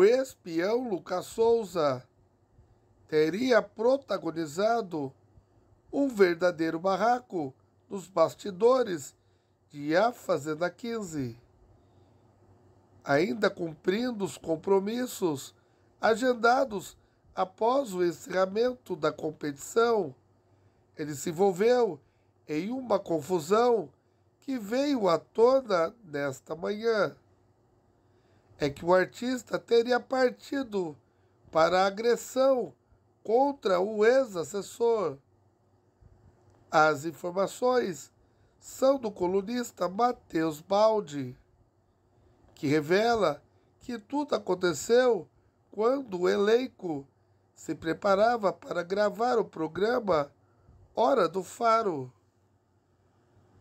O espião Lucas Souza teria protagonizado um verdadeiro barraco nos bastidores de A Fazenda 15. Ainda cumprindo os compromissos agendados após o encerramento da competição, ele se envolveu em uma confusão que veio à tona nesta manhã é que o artista teria partido para a agressão contra o ex-assessor. As informações são do colunista Matheus Baldi, que revela que tudo aconteceu quando o elenco se preparava para gravar o programa Hora do Faro.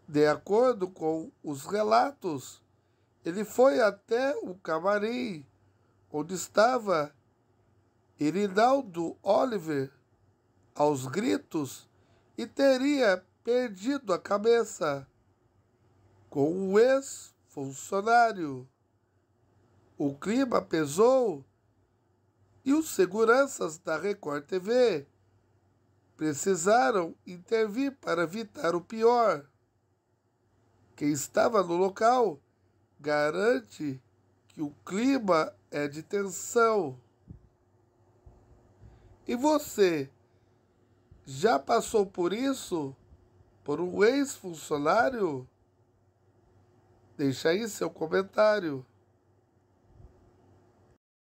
De acordo com os relatos, ele foi até o camarim onde estava Irinaldo Oliver aos gritos e teria perdido a cabeça com o ex-funcionário. O clima pesou e os seguranças da Record TV precisaram intervir para evitar o pior. Quem estava no local garante que o clima é de tensão. E você já passou por isso? Por um ex-funcionário? Deixa aí seu comentário.